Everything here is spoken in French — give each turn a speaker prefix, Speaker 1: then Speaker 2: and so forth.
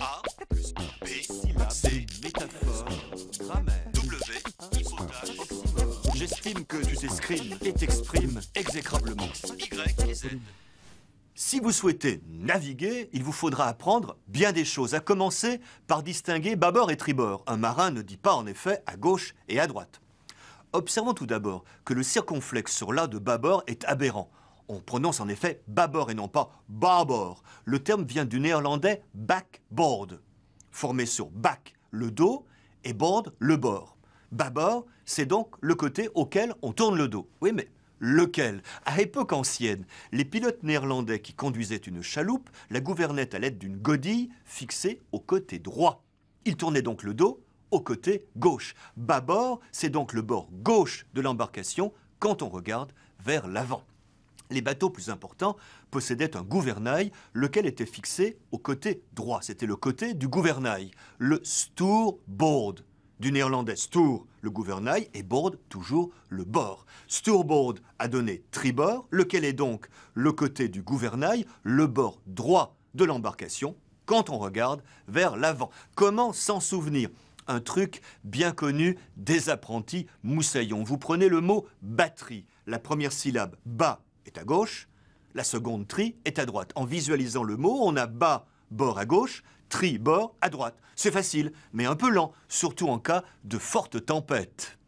Speaker 1: A plus B, C, métaphore, W, J'estime que tu t'escrimes et t'exprimes exécrablement. Si vous souhaitez naviguer, il vous faudra apprendre bien des choses, à commencer par distinguer bâbord et tribord. Un marin ne dit pas en effet à gauche et à droite. Observons tout d'abord que le circonflexe sur l'A de bâbord est aberrant. On prononce en effet bâbord et non pas barbord. Le terme vient du néerlandais backboard, formé sur back, le dos, et board, le bord. Bâbord, c'est donc le côté auquel on tourne le dos. Oui, mais lequel À époque ancienne, les pilotes néerlandais qui conduisaient une chaloupe la gouvernaient à l'aide d'une godille fixée au côté droit. Ils tournaient donc le dos au côté gauche. Bâbord, c'est donc le bord gauche de l'embarcation quand on regarde vers l'avant. Les bateaux plus importants possédaient un gouvernail, lequel était fixé au côté droit. C'était le côté du gouvernail, le stoorboard du néerlandais stour, le gouvernail, et board, toujours le bord. Stoorboard a donné tribord, lequel est donc le côté du gouvernail, le bord droit de l'embarcation, quand on regarde vers l'avant. Comment s'en souvenir Un truc bien connu des apprentis moussaillons. Vous prenez le mot batterie, la première syllabe, bas, est à gauche, la seconde tri est à droite. En visualisant le mot, on a bas, bord à gauche, tri, bord à droite. C'est facile, mais un peu lent, surtout en cas de forte tempête.